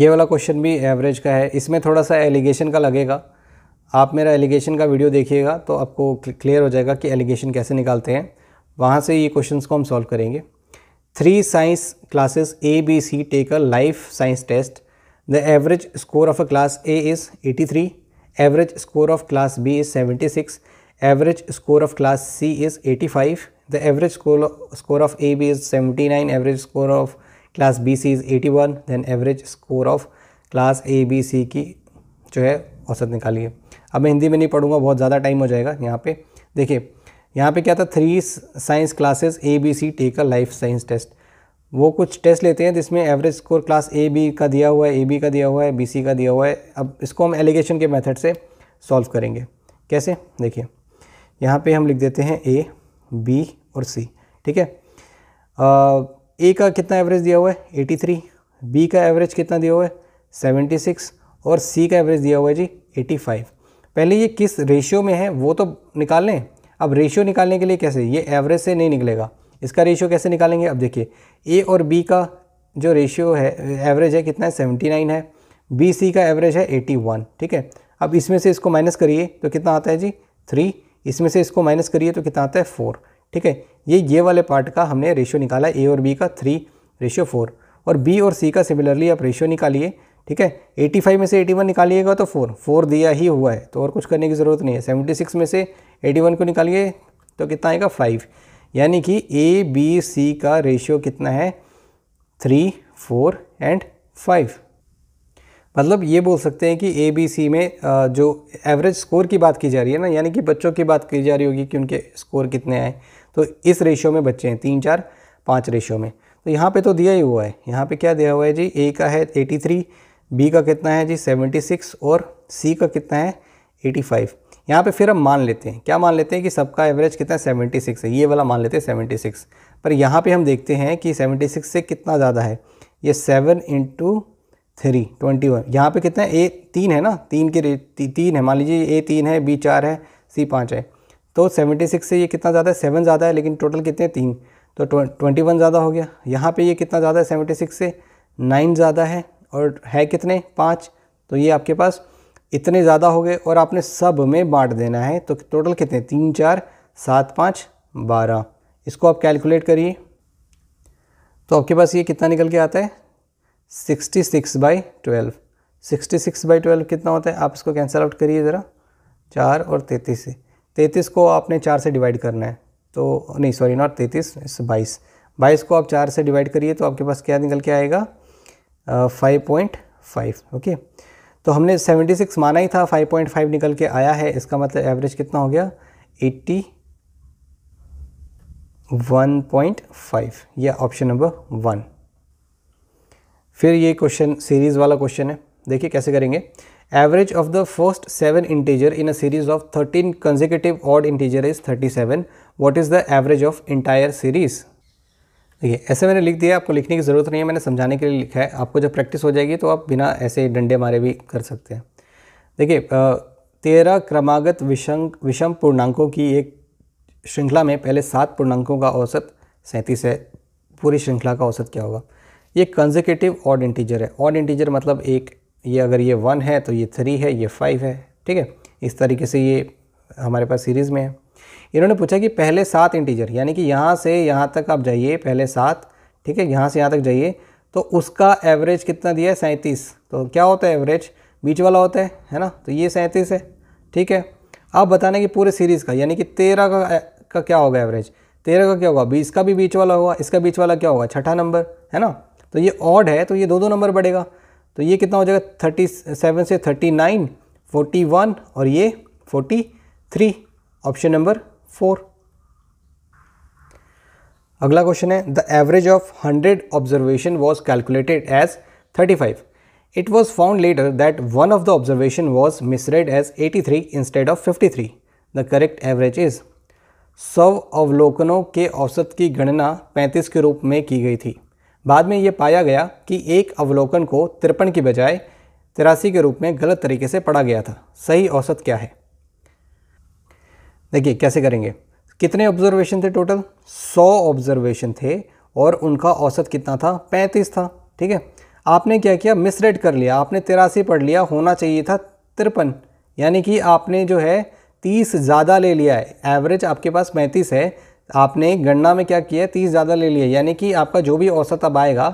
ये वाला क्वेश्चन भी एवरेज का है इसमें थोड़ा सा एलिगेशन का लगेगा आप मेरा एलिगेशन का वीडियो देखिएगा तो आपको क्लियर हो जाएगा कि एलिगेशन कैसे निकालते हैं वहाँ से ये क्वेश्चन को हम सॉल्व करेंगे three science classes A B C take a life science test the average score of a class A is eighty three average score of class B is seventy six average score of class C is eighty five the average score score of A B is seventy nine average score of class B C is eighty one then average score of class A B C की जो है औसत निकालिए अब मैं हिंदी में नहीं पढ़ूंगा बहुत ज़्यादा टाइम हो जाएगा यहाँ पे देखिए यहाँ पे क्या था three science classes A B C take a life science test वो कुछ टेस्ट लेते हैं जिसमें average score class A B का दिया हुआ है ए बी का दिया हुआ है बी सी का दिया हुआ है अब इसको हम एलिगेशन के मेथड से सॉल्व करेंगे कैसे देखिए यहाँ पे हम लिख देते हैं ए बी और सी ठीक है ए का कितना एवरेज दिया हुआ है एटी थ्री बी का एवरेज कितना दिया हुआ है सेवेंटी सिक्स और सी का एवरेज दिया हुआ है जी एटी फाइव पहले ये किस रेशियो में है वो तो निकाल लें अब रेशियो निकालने के लिए कैसे ये एवरेज से नहीं निकलेगा इसका रेशियो कैसे निकालेंगे अब देखिए ए और बी का जो रेशियो है एवरेज है कितना है सेवेंटी नाइन है बी सी का एवरेज है एटी वन ठीक है अब इसमें से इसको माइनस करिए तो कितना आता है जी थ्री इसमें से इसको माइनस करिए तो कितना आता है फोर ठीक है ये ये वाले पार्ट का हमने रेशियो निकाला ए और बी का थ्री रेशियो फोर और बी और सी का सिमिलरली आप रेशियो निकालिए ठीक है फाइव में से वन निकालिएगा तो फोर फोर दिया ही हुआ है तो और कुछ करने की ज़रूरत नहीं है सिक्स में से वन को निकालिए तो कितना आएगा फाइव यानी कि ए बी सी का रेशियो कितना है थ्री फोर एंड फाइव मतलब ये बोल सकते हैं कि ए बी सी में जो एवरेज स्कोर की बात की जा रही है ना यानी कि बच्चों की बात की जा रही होगी कि उनके स्कोर कितने आए तो इस रेशियो में बच्चे हैं तीन चार पाँच रेशियो में तो यहाँ पे तो दिया ही हुआ है यहाँ पे क्या दिया हुआ है जी ए का है 83 बी का कितना है जी 76 और सी का कितना है 85 यहाँ पे फिर हम मान लेते हैं क्या मान लेते हैं कि सबका एवरेज कितना सेवेंटी सिक्स है ये वाला मान लेते हैं सेवेंटी सिक्स पर यहाँ पे हम देखते हैं कि सेवेंटी सिक्स से कितना ज़्यादा है ये seven into three twenty one यहाँ पर कितना ए तीन है ना तीन के रेट ती, तीन है मान लीजिए ए तीन है बी चार है सी पाँच है तो सेवेंटी सिक्स से ये कितना ज़्यादा है सेवन ज़्यादा है लेकिन टोटल कितने तीन तो ट्वेंटी वन ज़्यादा हो गया यहाँ पर ये कितना ज़्यादा है सेवेंटी सिक्स से नाइन ज़्यादा है और है कितने पाँच तो ये आपके पास इतने ज़्यादा हो गए और आपने सब में बांट देना है तो टोटल कितने तीन चार सात पाँच बारह इसको आप कैलकुलेट करिए तो आपके पास ये कितना निकल के आता है sixty six by twelve sixty six by twelve कितना होता है आप इसको कैंसिल आउट करिए ज़रा चार और तैंतीस से तैंतीस को आपने चार से डिवाइड करना है तो नहीं सॉरी नॉट तैंतीस बाईस बाईस को आप चार से डिवाइड करिए तो आपके पास क्या निकल के आएगा फाइव पॉइंट फाइव ओके तो हमने 76 माना ही था 5.5 निकल के आया है इसका मतलब एवरेज कितना हो गया 81.5 ये ऑप्शन नंबर वन फिर ये क्वेश्चन सीरीज़ वाला क्वेश्चन है देखिए कैसे करेंगे average of the first seven integer in a series of thirteen consecutive odd integer is thirty seven what is the average of entire series देखिए ऐसे मैंने लिख दिया आपको लिखने की ज़रूरत नहीं है मैंने समझाने के लिए लिखा है आपको जब प्रैक्टिस हो जाएगी तो आप बिना ऐसे डंडे मारे भी कर सकते हैं देखिए तेरह क्रमागत विषम विषम पूर्णांकों की एक श्रृंखला में पहले सात पूर्णांकों का औसत सैंतीस है पूरी श्रृंखला का औसत क्या होगा ये कंजर्केटिव ऑड इंटीजर है ऑड इंटीजर मतलब एक ये अगर ये वन है तो ये थ्री है ये फाइव है ठीक है इस तरीके से ये हमारे पास सीरीज़ में है इन्होंने पूछा कि पहले सात इंटीजर यानी कि यहाँ से यहाँ तक आप जाइए पहले सात ठीक है यहाँ से यहाँ तक जाइए तो उसका एवरेज कितना दिया है सैंतीस तो क्या होता है एवरेज बीच वाला होता है है ना तो ये सैंतीस है ठीक है आप बताने कि पूरे सीरीज़ का यानी कि तेरह का का क्या होगा एवरेज तेरह का क्या होगा बीस का भी बीच वाला होगा इसका बीच वाला क्या होगा छठा नंबर है ना तो ये ऑड है तो ये दो दो नंबर बढ़ेगा तो ये कितना हो जाएगा थर्टी सेवन से थर्टी नाइन फोर्टी वन और ये forty three option number four अगला क्वेश्चन है the average of hundred observation was calculated as thirty five it was found later that one of the observation was misread as eighty three instead of fifty three the correct average is सौ अवलोकनों के औसत की गणना पैंतीस के रूप में की गई थी बाद में ये पाया गया कि एक अवलोकन को तिरपन की बजाय तिरासी के रूप में गलत तरीके से पढ़ा गया था सही औसत क्या है देखिए कैसे करेंगे कितने ऑब्जर्वेशन थे टोटल 100 ऑब्जर्वेशन थे और उनका औसत कितना था 35 था ठीक है आपने क्या किया मिसरेड कर लिया आपने तिरासी पढ़ लिया होना चाहिए था तिरपन यानी कि आपने जो है तीस ज़्यादा ले लिया है एवरेज आपके पास पैंतीस है आपने गणना में क्या किया तीस ज़्यादा ले लिया यानी कि आपका जो भी औसत अब आएगा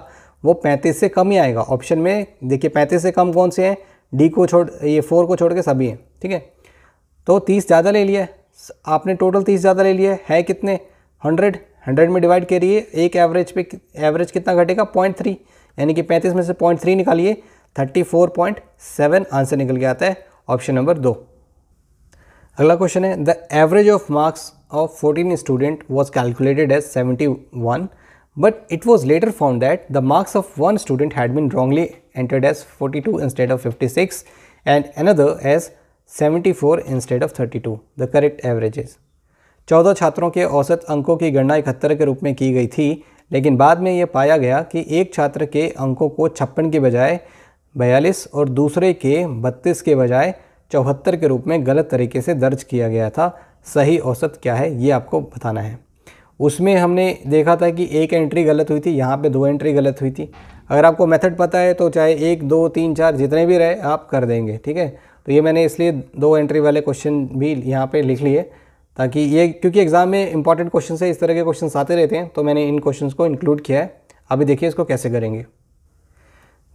वो पैंतीस से कम ही आएगा ऑप्शन में देखिए पैंतीस से कम कौन से हैं डी को छोड़ ये फोर को छोड़ के सभी हैं ठीक है तो तीस ज़्यादा ले लिया है आपने टोटल तीस ज़्यादा ले लिया है कितने हंड्रेड हंड्रेड में डिवाइड करिए एक एवरेज पे एवरेज कितना घटेगा पॉइंट थ्री यानी कि पैंतीस में से पॉइंट थ्री निकालिए thirty four point seven answer निकल गया आता है ऑप्शन नंबर दो अगला क्वेश्चन है the average of marks of fourteen student was calculated as seventy one but it was later found that the marks of one student had been wrongly entered as forty two instead of fifty six and another as 74 instead of 32 the correct average is 14 छात्रों के औसत अंकों की गणना इकहत्तर के रूप में की गई थी लेकिन बाद में यह पाया गया कि एक छात्र के अंकों को छप्पन के बजाय बयालीस और दूसरे के बत्तीस के बजाय चौहत्तर के रूप में गलत तरीके से दर्ज किया गया था सही औसत क्या है ये आपको बताना है उसमें हमने देखा था कि एक एंट्री गलत हुई थी यहाँ पे दो एंट्री गलत हुई थी अगर आपको मेथड पता है तो चाहे एक दो तीन चार जितने भी रहे आप कर देंगे ठीक है तो ये मैंने इसलिए दो एंट्री वाले क्वेश्चन भी यहाँ पे लिख लिए ताकि ये क्योंकि एग्ज़ाम में इंपॉर्टेंट क्वेश्चन है इस तरह के क्वेश्चन आते रहते हैं तो मैंने इन क्वेश्चन को इंक्लूड किया है अभी देखिए इसको कैसे करेंगे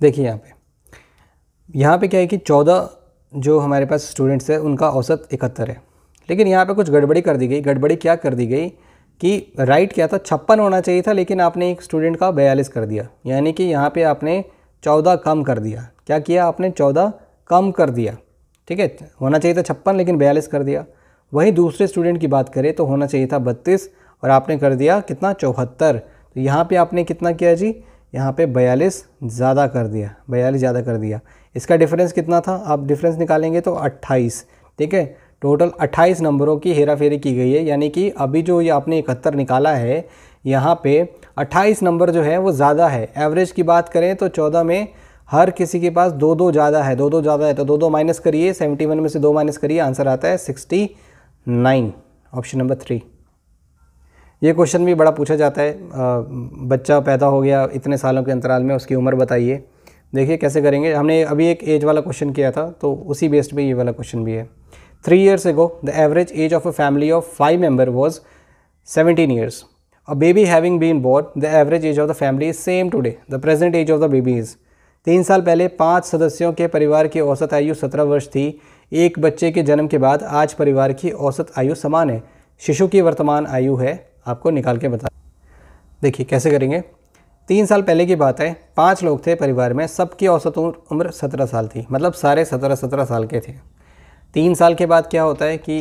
देखिए यहाँ पर यहाँ पर क्या है कि चौदह जो हमारे पास स्टूडेंट्स हैं उनका औसत इकहत्तर है लेकिन यहाँ पर कुछ गड़बड़ी कर दी गई गड़बड़ी क्या कर दी गई कि राइट क्या था छप्पन होना चाहिए था लेकिन आपने एक स्टूडेंट का बयालीस कर दिया यानी कि यहाँ पे आपने चौदह कम कर दिया क्या किया आपने चौदह कम कर दिया ठीक है होना चाहिए था छप्पन लेकिन बयालीस कर दिया वहीं दूसरे स्टूडेंट की बात करें तो होना चाहिए था बत्तीस और आपने कर दिया कितना चौहत्तर तो यहाँ पे आपने कितना किया जी यहाँ पे बयालीस ज़्यादा कर दिया बयालीस ज़्यादा कर दिया इसका डिफरेंस कितना था आप डिफरेंस निकालेंगे तो अट्ठाईस ठीक है टोटल अट्ठाईस नंबरों की हेरा फेरी की गई है यानी कि अभी जो ये आपने इकहत्तर निकाला है यहाँ पे अट्ठाईस नंबर जो है वो ज़्यादा है एवरेज की बात करें तो चौदह में हर किसी के पास दो दो ज़्यादा है दो दो ज़्यादा है तो दो दो माइनस करिए सेवेंटी वन में से दो माइनस करिए आंसर आता है sixty nine option number three ये क्वेश्चन भी बड़ा पूछा जाता है बच्चा पैदा हो गया इतने सालों के अंतराल में उसकी उम्र बताइए देखिए कैसे करेंगे हमने अभी एक एज वाला क्वेश्चन किया था तो उसी बेस्ड पर ये वाला क्वेश्चन भी है three years ago the average age of a family of five member was seventeen years a baby having been born the average age of the family is same today the present age of the baby is तीन साल पहले पाँच सदस्यों के परिवार की औसत आयु सत्रह वर्ष थी एक बच्चे के जन्म के बाद आज परिवार की औसत आयु समान है शिशु की वर्तमान आयु है आपको निकाल के बता देखिए कैसे करेंगे तीन साल पहले की बात है पाँच लोग थे परिवार में सबकी औसत उम्र सत्रह साल थी मतलब सारे सत्रह सत्रह साल के थे तीन साल के बाद क्या होता है कि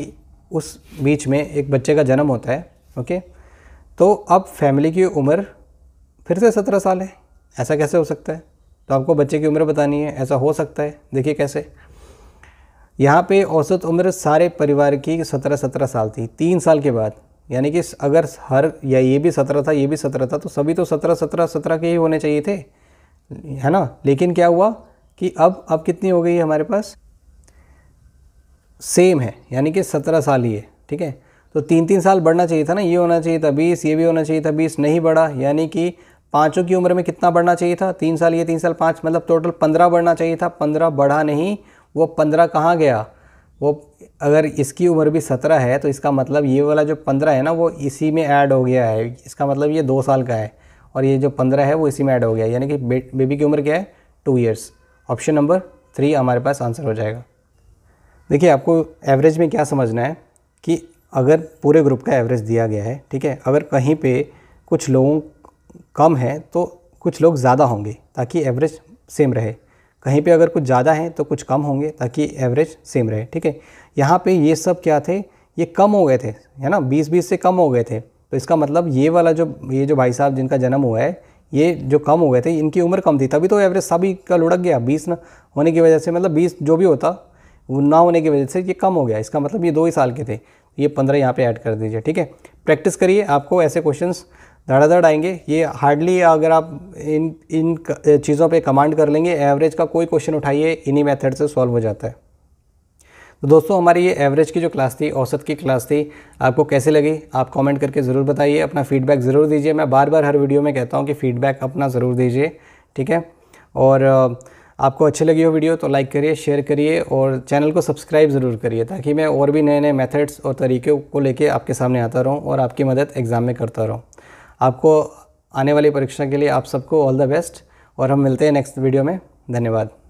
उस बीच में एक बच्चे का जन्म होता है ओके तो अब फैमिली की उम्र फिर से सत्रह साल है ऐसा कैसे हो सकता है तो आपको बच्चे की उम्र बतानी है ऐसा हो सकता है देखिए कैसे यहाँ पे औसत उम्र सारे परिवार की सत्रह सत्रह साल थी तीन साल के बाद यानी कि अगर हर या ये भी सत्रह था ये भी सत्रह था तो सभी तो सत्रह सत्रह सत्रह के ही होने चाहिए थे है ना लेकिन क्या हुआ कि अब अब कितनी हो गई है हमारे पास सेम है यानी कि सत्रह साल ही है ठीक है तो तीन तीन साल बढ़ना चाहिए था ना ये होना चाहिए था बीस ये भी होना चाहिए था बीस नहीं बढ़ा यानी कि पाँचों की उम्र में कितना बढ़ना चाहिए था तीन साल ये तीन साल पाँच मतलब टोटल पंद्रह बढ़ना चाहिए था पंद्रह बढ़ा नहीं वो पंद्रह कहाँ गया वो अगर इसकी उम्र भी सत्रह है तो इसका मतलब ये वाला जो पंद्रह है ना वो इसी में ऐड हो गया है इसका मतलब ये दो साल का है और ये जो पंद्रह है वो इसी में ऐड हो गया यानी कि बेबी की उम्र क्या है two years option number three हमारे पास आंसर हो जाएगा देखिए आपको एवरेज में क्या समझना है कि अगर पूरे ग्रुप का एवरेज दिया गया है ठीक है अगर कहीं पे कुछ लोगों कम है तो कुछ लोग ज़्यादा होंगे ताकि एवरेज सेम रहे कहीं पे अगर कुछ ज़्यादा हैं तो कुछ कम होंगे ताकि एवरेज सेम रहे ठीक है यहाँ पे ये सब क्या थे ये कम हो गए थे है ना बीस बीस से कम हो गए थे तो इसका मतलब ये वाला जो ये जो भाई साहब जिनका जन्म हुआ है ये जो कम हो गए थे इनकी उम्र कम थी तभी तो एवरेज सभी का लुढ़क गया बीस ना होने की वजह से मतलब बीस जो भी होता वो ना होने की वजह से ये कम हो गया इसका मतलब ये दो ही साल के थे ये पंद्रह यहाँ पर ऐड कर दीजिए ठीक है प्रैक्टिस करिए आपको ऐसे क्वेश्चन धड़ाधड़ आएंगे ये हार्डली अगर आप इन इन चीज़ों पे कमांड कर लेंगे एवरेज का कोई क्वेश्चन उठाइए इन्हीं मेथड से सॉल्व हो जाता है तो दोस्तों हमारी ये एवरेज की जो क्लास थी औसत की क्लास थी आपको कैसे लगी आप कमेंट करके ज़रूर बताइए अपना फीडबैक ज़रूर दीजिए मैं बार बार हर वीडियो में कहता हूँ कि फ़ीडबैक अपना ज़रूर दीजिए ठीक है और आपको अच्छी लगी हो वीडियो तो लाइक करिए शेयर करिए और चैनल को सब्सक्राइब ज़रूर करिए ताकि मैं और भी नए नए मेथड्स और तरीक़ों को लेके आपके सामने आता रहूँ और आपकी मदद एग्ज़ाम में करता रहूँ आपको आने वाली परीक्षा के लिए आप सबको ऑल द बेस्ट और हम मिलते हैं नेक्स्ट वीडियो में धन्यवाद